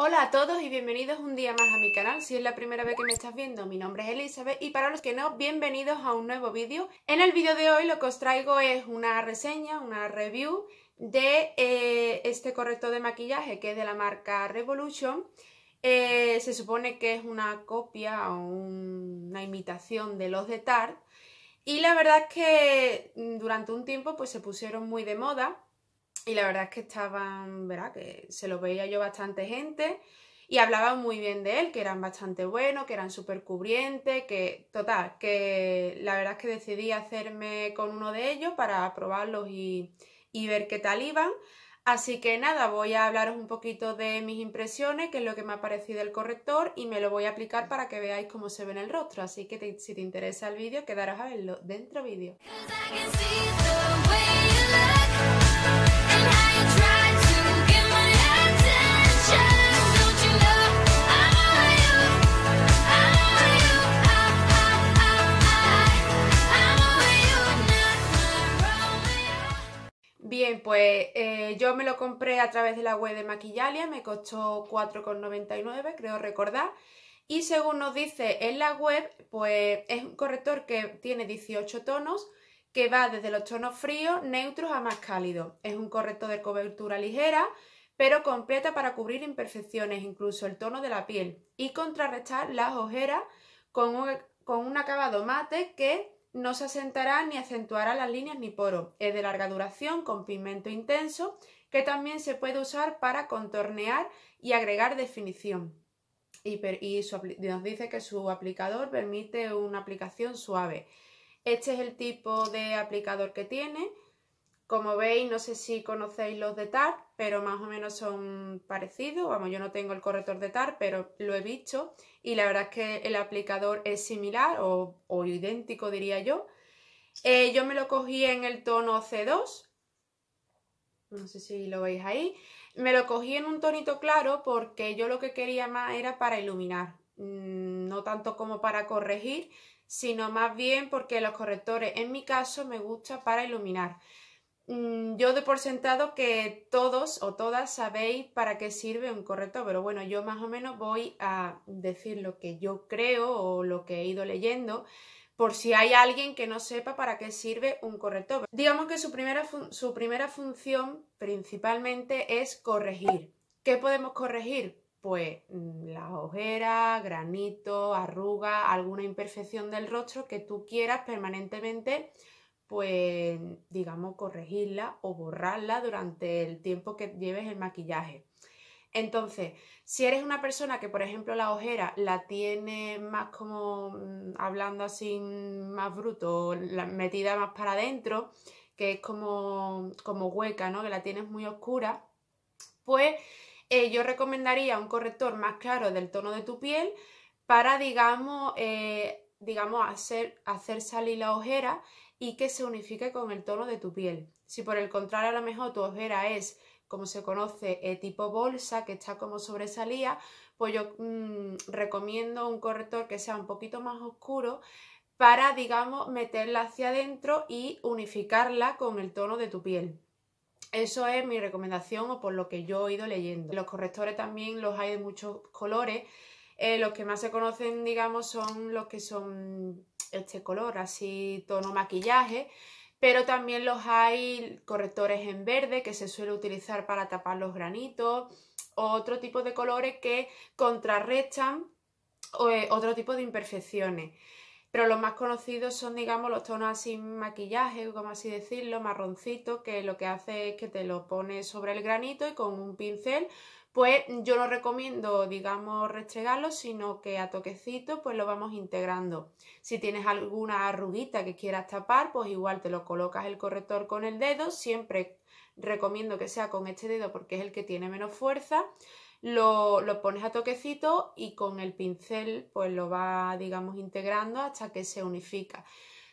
Hola a todos y bienvenidos un día más a mi canal. Si es la primera vez que me estás viendo, mi nombre es Elizabeth y para los que no, bienvenidos a un nuevo vídeo. En el vídeo de hoy lo que os traigo es una reseña, una review de eh, este corrector de maquillaje que es de la marca Revolution. Eh, se supone que es una copia o una imitación de los de Tarte y la verdad es que mm, durante un tiempo pues se pusieron muy de moda y la verdad es que estaban, ¿verdad? Que se lo veía yo bastante gente y hablaban muy bien de él, que eran bastante buenos, que eran súper cubrientes, que total, que la verdad es que decidí hacerme con uno de ellos para probarlos y, ver qué tal iban. Así que nada, voy a hablaros un poquito de mis impresiones, que es lo que me ha parecido el corrector y me lo voy a aplicar para que veáis cómo se ve en el rostro. Así que si te interesa el vídeo, quedaros a verlo dentro vídeo. Bien, pues eh, yo me lo compré a través de la web de Maquillalia, me costó 4,99, creo recordar. Y según nos dice en la web, pues es un corrector que tiene 18 tonos, que va desde los tonos fríos, neutros a más cálidos. Es un corrector de cobertura ligera, pero completa para cubrir imperfecciones, incluso el tono de la piel, y contrarrestar las ojeras con un, con un acabado mate que no se asentará ni acentuará las líneas ni poros. Es de larga duración, con pigmento intenso, que también se puede usar para contornear y agregar definición. Y, nos dice que su aplicador permite una aplicación suave. Este es el tipo de aplicador que tiene. Como veis, no sé si conocéis los de TAR, pero más o menos son parecidos. Vamos, yo no tengo el corrector de TAR, pero lo he visto. Y la verdad es que el aplicador es similar o, idéntico, diría yo. Eh, yo me lo cogí en el tono C2. No sé si lo veis ahí. Me lo cogí en un tonito claro porque yo lo que quería más era para iluminar. Mm, no tanto como para corregir, sino más bien porque los correctores en mi caso me gusta para iluminar. Mm, yo de por sentado que todos o todas sabéis para qué sirve un corrector, pero bueno, yo más o menos voy a decir lo que yo creo o lo que he ido leyendo por si hay alguien que no sepa para qué sirve un corrector. Digamos que su primera, su primera función principalmente es corregir. ¿Qué podemos corregir? pues mm, la ojera, granito, arruga, alguna imperfección del rostro que tú quieras permanentemente, pues digamos, corregirla o borrarla durante el tiempo que lleves el maquillaje. Entonces, si eres una persona que, por ejemplo, la ojera la tiene más como mm, hablando así más bruto, la, metida más para adentro, que es como, como hueca, ¿no? Que la tienes muy oscura, pues eh, yo recomendaría un corrector más claro del tono de tu piel para, eh, digamos, hacer, hacer salir la ojera y que se unifique con el tono de tu piel. Si por el contrario a lo mejor tu ojera es, como se conoce, eh, tipo bolsa, que está como sobresalía, pues yo mm, recomiendo un corrector que sea un poquito más oscuro para, digamos, meterla hacia adentro y unificarla con el tono de tu piel. Eso es mi recomendación o por lo que yo he ido leyendo. Los correctores también los hay de muchos colores. Eh, los que más se conocen, digamos, son los que son este color, así tono maquillaje. Pero también los hay correctores en verde que se suele utilizar para tapar los granitos. otro tipo de colores que contrarrestan eh, otro tipo de imperfecciones pero los más conocidos son, digamos, los tonos sin maquillaje, como así decirlo, marroncitos, que lo que hace es que te lo pones sobre el granito y con un pincel, pues yo no recomiendo, digamos, restregarlo, sino que a toquecito pues lo vamos integrando. Si tienes alguna arruguita que quieras tapar, pues igual te lo colocas el corrector con el dedo, siempre recomiendo que sea con este dedo porque es el que tiene menos fuerza, lo, lo, pones a toquecito y con el pincel pues lo va, digamos, integrando hasta que se unifica.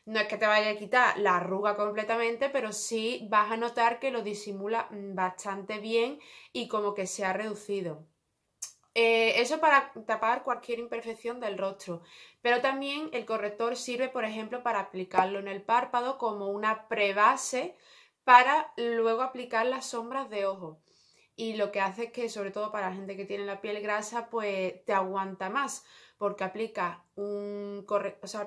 No es que te vaya a quitar la arruga completamente, pero sí vas a notar que lo disimula mm, bastante bien y como que se ha reducido. Eh, eso para tapar cualquier imperfección del rostro, pero también el corrector sirve, por ejemplo, para aplicarlo en el párpado como una prebase para luego aplicar las sombras de ojo y lo que hace es que, sobre todo para la gente que tiene la piel grasa, pues te aguanta más, porque aplica un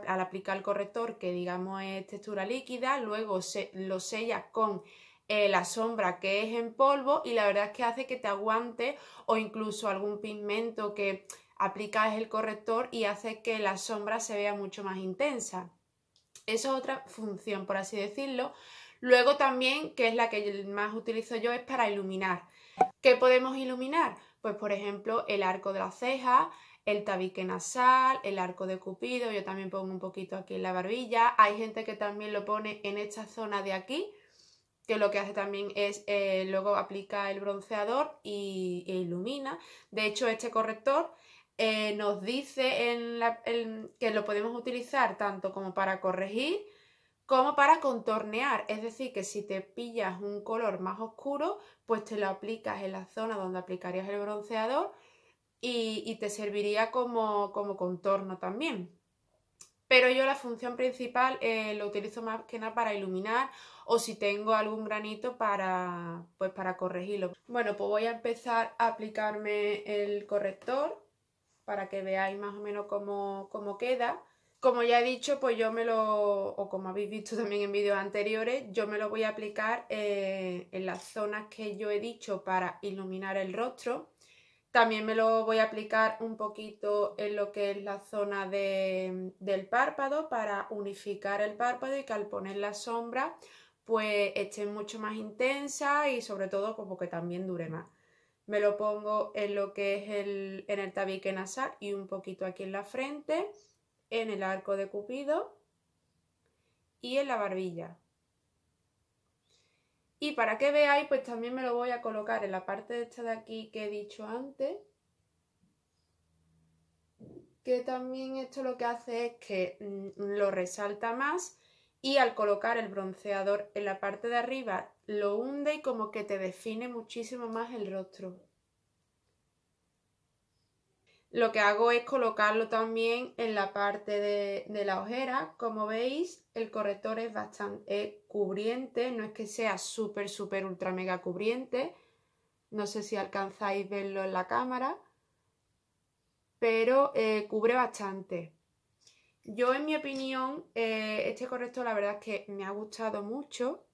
al aplicar el corrector, que digamos es textura líquida, luego se... lo sellas con eh, la sombra que es en polvo y la verdad es que hace que te aguante o incluso algún pigmento que aplicas el corrector y hace que la sombra se vea mucho más intensa. Esa es otra función, por así decirlo. Luego también, que es la que más utilizo yo, es para iluminar. ¿Qué podemos iluminar? Pues por ejemplo el arco de la ceja, el tabique nasal, el arco de cupido, yo también pongo un poquito aquí en la barbilla, hay gente que también lo pone en esta zona de aquí, que lo que hace también es eh, luego aplica el bronceador y, e ilumina. De hecho, este corrector eh, nos dice que lo podemos utilizar tanto como para corregir como para contornear, es decir, que si te pillas un color más oscuro, pues te lo aplicas en la zona donde aplicarías el bronceador y, te serviría como, como, contorno también. Pero yo la función principal eh, lo utilizo más que nada para iluminar o si tengo algún granito para, pues para corregirlo. Bueno, pues voy a empezar a aplicarme el corrector para que veáis más o menos cómo, cómo queda. Como ya he dicho, pues yo me lo, o como habéis visto también en vídeos anteriores, yo me lo voy a aplicar eh, en las zonas que yo he dicho para iluminar el rostro. También me lo voy a aplicar un poquito en lo que es la zona del párpado para unificar el párpado y que al poner la sombra pues esté mucho más intensa y sobre todo como que también dure más. Me lo pongo en lo que es el, en el tabique nasal y un poquito aquí en la frente en el arco de Cupido y en la barbilla. Y para que veáis, pues también me lo voy a colocar en la parte de esta de aquí que he dicho antes. Que también esto lo que hace es que mm, lo resalta más y al colocar el bronceador en la parte de arriba lo hunde y como que te define muchísimo más el rostro. Lo que hago es colocarlo también en la parte de, la ojera. Como veis, el corrector es bastante cubriente, no es que sea súper, súper, ultra, mega cubriente. No sé si alcanzáis verlo en la cámara, pero eh, cubre bastante. Yo, en mi opinión, eh, este corrector la verdad es que me ha gustado mucho.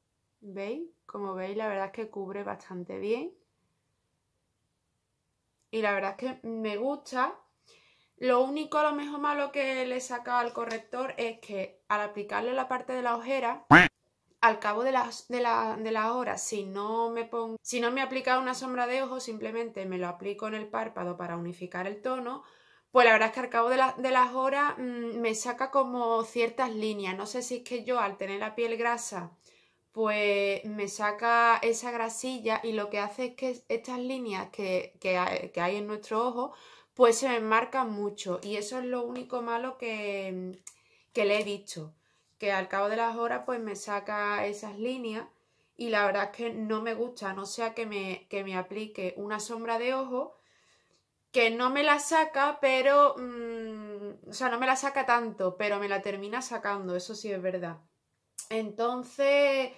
¿Veis? Como veis, la verdad es que cubre bastante bien y la verdad es que me gusta. Lo único, a lo mejor malo que le saca al corrector es que al aplicarlo la parte de la ojera, al cabo de las de la, hora, si no me pongo, si no me aplica una sombra de ojo, simplemente me lo aplico en el párpado para unificar el tono, pues la verdad es que al cabo de, de las horas mm, me saca como ciertas líneas. No sé si es que yo al tener la piel grasa pues me saca esa grasilla y lo que hace es que estas líneas que, hay, en nuestro ojo, pues se me marcan mucho. Y eso es lo único malo que, que le he dicho, que al cabo de las horas pues me saca esas líneas y la verdad es que no me gusta, no sea que me, que me aplique una sombra de ojo que no me la saca, pero... Mm, o sea, no me la saca tanto, pero me la termina sacando, eso sí es verdad. Entonces,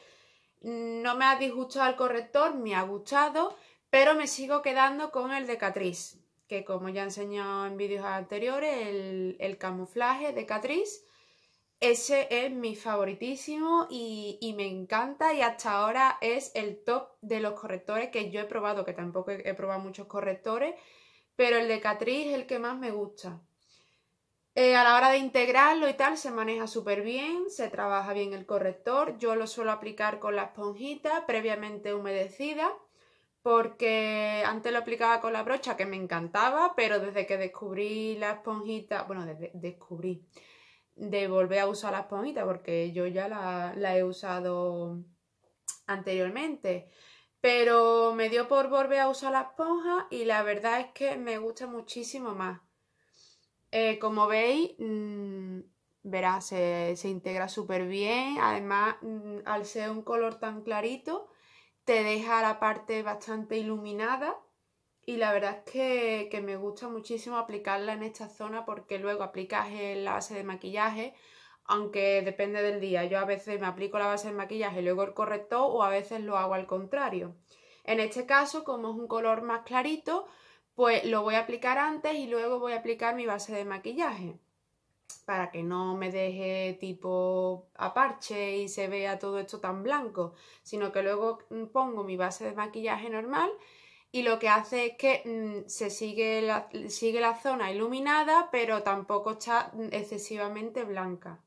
no me ha disgustado el corrector, me ha gustado, pero me sigo quedando con el de Catrice, que como ya he enseñado en vídeos anteriores, el, camuflaje de Catrice, ese es mi favoritísimo y, me encanta y hasta ahora es el top de los correctores que yo he probado, que tampoco he, he probado muchos correctores, pero el de Catrice es el que más me gusta. Eh, a la hora de integrarlo y tal, se maneja súper bien, se trabaja bien el corrector. Yo lo suelo aplicar con la esponjita previamente humedecida, porque antes lo aplicaba con la brocha que me encantaba, pero desde que descubrí la esponjita, bueno, desde descubrí de volver a usar la esponjita, porque yo ya la, la he usado anteriormente. Pero me dio por volver a usar la esponja y la verdad es que me gusta muchísimo más. Eh, como veis, mm, verás, se, integra súper bien. Además, mm, al ser un color tan clarito, te deja la parte bastante iluminada. Y la verdad es que, que me gusta muchísimo aplicarla en esta zona porque luego aplicas la base de maquillaje, aunque depende del día. Yo a veces me aplico la base de maquillaje y luego el corrector o a veces lo hago al contrario. En este caso, como es un color más clarito, pues lo voy a aplicar antes y luego voy a aplicar mi base de maquillaje para que no me deje tipo aparche parche y se vea todo esto tan blanco, sino que luego mm, pongo mi base de maquillaje normal y lo que hace es que mm, se sigue sigue la zona iluminada, pero tampoco está mm, excesivamente blanca.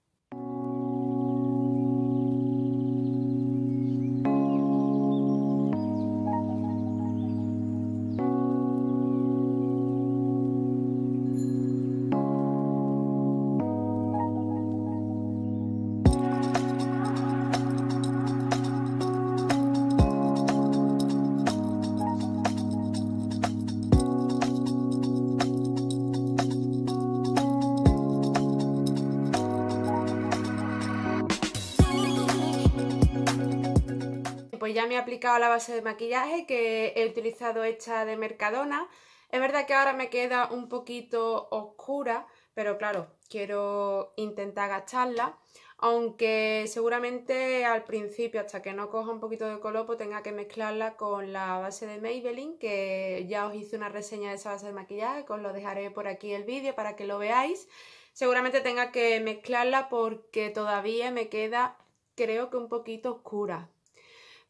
me he aplicado la base de maquillaje que he utilizado hecha de Mercadona. Es verdad que ahora me queda un poquito oscura, pero claro, quiero intentar gastarla. Aunque seguramente al principio, hasta que no coja un poquito de color, pues tenga que mezclarla con la base de Maybelline, que ya os hice una reseña de esa base de maquillaje, que os lo dejaré por aquí el vídeo para que lo veáis. Seguramente tenga que mezclarla porque todavía me queda, creo que un poquito oscura,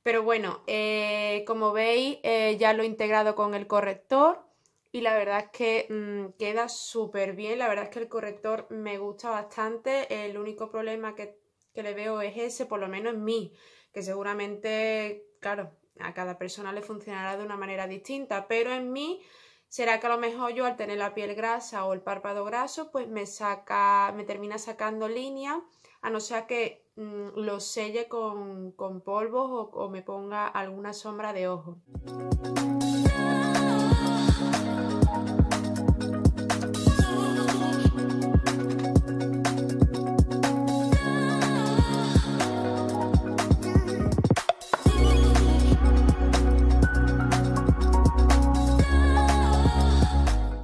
pero bueno, eh, como veis eh, ya lo he integrado con el corrector y la verdad es que mm, queda súper bien. La verdad es que el corrector me gusta bastante. El único problema que, que le veo es ese, por lo menos en mí, que seguramente, claro, a cada persona le funcionará de una manera distinta, pero en mí será que a lo mejor yo al tener la piel grasa o el párpado graso, pues me saca, me termina sacando línea a no ser que mm, lo selle con, polvos o, me ponga alguna sombra de ojo.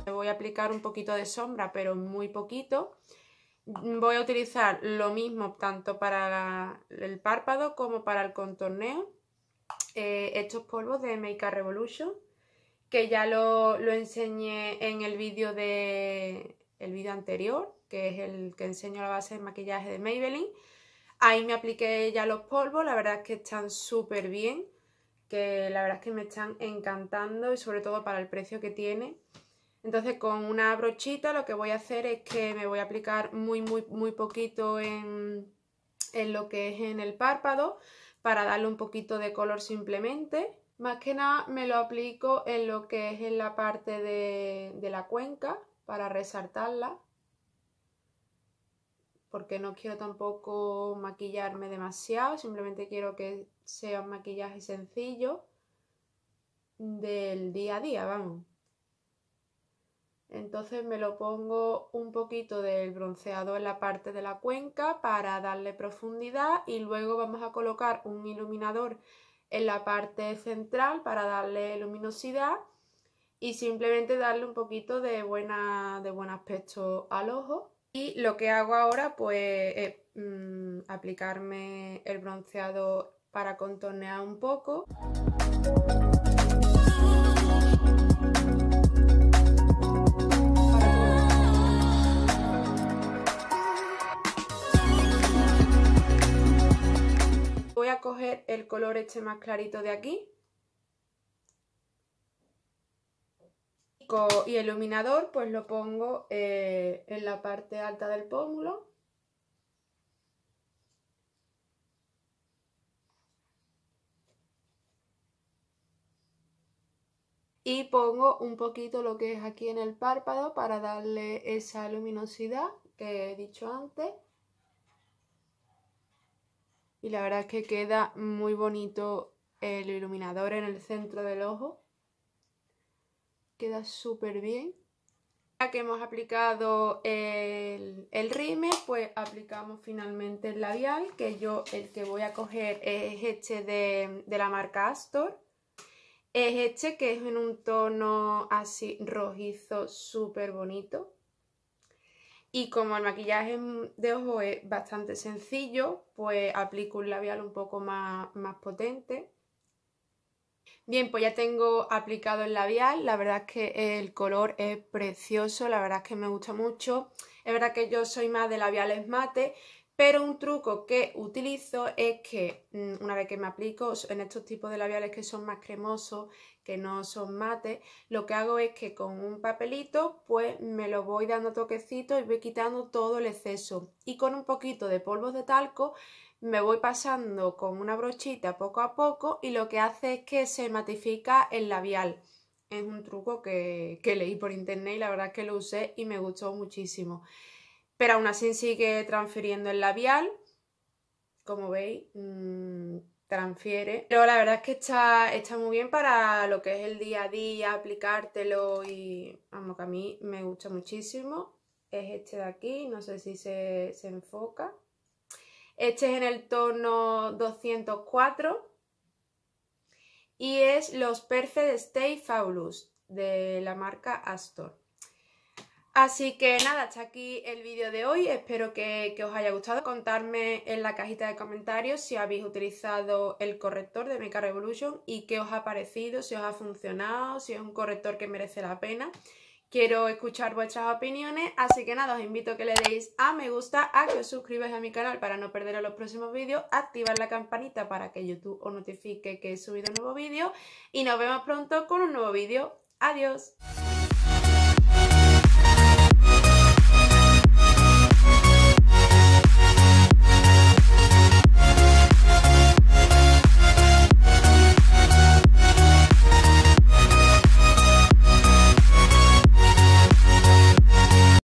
Voy a aplicar un poquito de sombra, pero muy poquito. Voy a utilizar lo mismo tanto para el párpado como para el contorneo. estos eh, polvos de Make Revolution, que ya lo, lo enseñé en el vídeo de el vídeo anterior, que es el que enseño la base de maquillaje de Maybelline. Ahí me apliqué ya los polvos, la verdad es que están súper bien, que la verdad es que me están encantando y sobre todo para el precio que tiene. Entonces con una brochita lo que voy a hacer es que me voy a aplicar muy, muy, muy poquito en, lo que es en el párpado para darle un poquito de color simplemente. Más que nada me lo aplico en lo que es en la parte de, de la cuenca para resaltarla porque no quiero tampoco maquillarme demasiado, simplemente quiero que sea un maquillaje sencillo del día a día, vamos. Entonces me lo pongo un poquito del bronceado en la parte de la cuenca para darle profundidad y luego vamos a colocar un iluminador en la parte central para darle luminosidad y simplemente darle un poquito de, buena, de buen aspecto al ojo. Y lo que hago ahora pues es mm, aplicarme el bronceado para contornear un poco. voy a coger el color este más clarito de aquí. Y el iluminador pues lo pongo eh, en la parte alta del pómulo. Y pongo un poquito lo que es aquí en el párpado para darle esa luminosidad que he dicho antes y la verdad es que queda muy bonito el iluminador en el centro del ojo. Queda súper bien. Ya que hemos aplicado el, el rímel, pues aplicamos finalmente el labial, que yo el que voy a coger es este de, de la marca Astor. Es este que es en un tono así rojizo súper bonito. Y como el maquillaje de ojo es bastante sencillo, pues aplico un labial un poco más, más potente. Bien, pues ya tengo aplicado el labial, la verdad es que el color es precioso, la verdad es que me gusta mucho. Es verdad que yo soy más de labiales mate, pero un truco que utilizo es que mm, una vez que me aplico en estos tipos de labiales que son más cremosos, que no son mate, lo que hago es que con un papelito pues me lo voy dando toquecito y voy quitando todo el exceso. Y con un poquito de polvos de talco me voy pasando con una brochita poco a poco y lo que hace es que se matifica el labial. Es un truco que, que leí por internet y la verdad es que lo usé y me gustó muchísimo pero aún así sigue transfiriendo el labial, como veis, mm, transfiere. Pero la verdad es que está, está muy bien para lo que es el día a día, aplicártelo y vamos, que a mí me gusta muchísimo. Es este de aquí, no sé si se, se enfoca. Este es en el tono 204 y es los Perfect Stay Fabulous de la marca Astor. Así que nada, hasta aquí el vídeo de hoy. Espero que, os haya gustado. Contarme en la cajita de comentarios si habéis utilizado el corrector de Mecha Revolution y qué os ha parecido, si os ha funcionado, si es un corrector que merece la pena. Quiero escuchar vuestras opiniones, así que nada, os invito a que le deis a me gusta, a que os suscribáis a mi canal para no perderos los próximos vídeos, activar la campanita para que YouTube os notifique que he subido un nuevo vídeo y nos vemos pronto con un nuevo vídeo. ¡Adiós!